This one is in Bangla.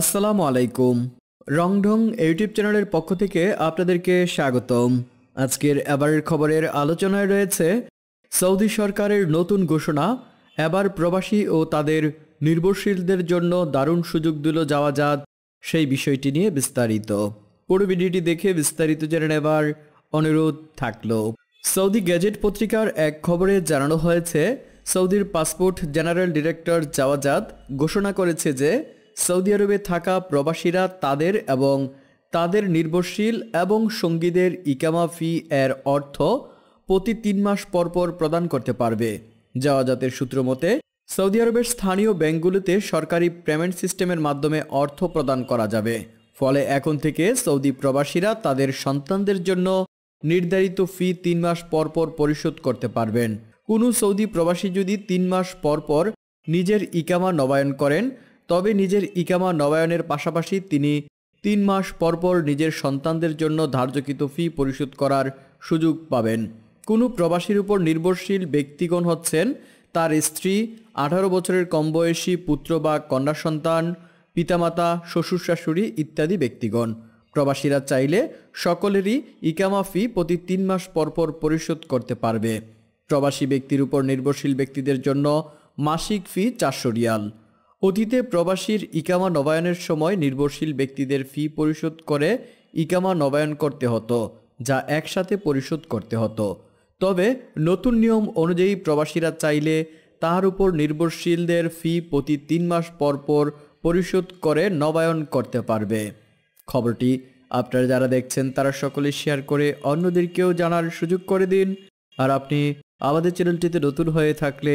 আসসালামু আলাইকুম রংঢং ইউটিউব চ্যানেলের পক্ষ থেকে আপনাদেরকে স্বাগতম আজকের এবারের খবরের আলোচনায় রয়েছে সৌদি সরকারের নতুন ঘোষণা এবার প্রবাসী ও তাদের নির্ভরশীলদের জন্য দারুণ সুযোগ দিল যাওয়া যাত সেই বিষয়টি নিয়ে বিস্তারিত পুরো ভিডিওটি দেখে বিস্তারিত জেনে নেবার অনুরোধ থাকল সৌদি গ্যাজেট পত্রিকার এক খবরে জানানো হয়েছে সৌদির পাসপোর্ট জেনারেল ডিরেক্টর জাওয়াজাদ ঘোষণা করেছে যে সৌদি আরবে থাকা প্রবাসীরা তাদের এবং তাদের নির্ভরশীল এবং সঙ্গীদের ইকামা ফি এর অর্থ প্রতি তিন মাস পরপর প্রদান করতে পারবে জাওয়াজাতের সূত্র মতে সৌদি আরবের স্থানীয় ব্যাংকগুলোতে সরকারি পেমেন্ট সিস্টেমের মাধ্যমে অর্থ প্রদান করা যাবে ফলে এখন থেকে সৌদি প্রবাসীরা তাদের সন্তানদের জন্য নির্ধারিত ফি তিন মাস পরপর পরিশোধ করতে পারবেন কোনো সৌদি প্রবাসী যদি তিন মাস পরপর নিজের ইকামা নবায়ন করেন তবে নিজের ইকামা নবায়নের পাশাপাশি তিনি তিন মাস পরপর নিজের সন্তানদের জন্য ধার্যকৃত ফি পরিশোধ করার সুযোগ পাবেন কোনো প্রবাসীর উপর নির্ভরশীল ব্যক্তিগণ হচ্ছেন তার স্ত্রী আঠারো বছরের কম বয়সী পুত্র বা কন্যা সন্তান পিতামাতা শ্বশুর শাশুড়ি ইত্যাদি ব্যক্তিগণ প্রবাসীরা চাইলে সকলেরই ইকামা ফি প্রতি তিন মাস পরপর পরিশোধ করতে পারবে প্রবাসী ব্যক্তির উপর নির্ভরশীল ব্যক্তিদের জন্য মাসিক ফি চারশো রিয়াল অতীতে প্রবাসীর ইকামা নবায়নের সময় নির্ভরশীল ব্যক্তিদের ফি পরিশোধ করে ইকামা নবায়ন করতে হতো যা একসাথে পরিশোধ করতে হতো তবে নতুন নিয়ম অনুযায়ী প্রবাসীরা চাইলে তার উপর নির্ভরশীলদের ফি প্রতি তিন মাস পর পর পরিশোধ করে নবায়ন করতে পারবে খবরটি আপনারা যারা দেখছেন তারা সকলে শেয়ার করে অন্যদেরকেও জানার সুযোগ করে দিন আর আপনি আমাদের চ্যানেলটিতে নতুন হয়ে থাকলে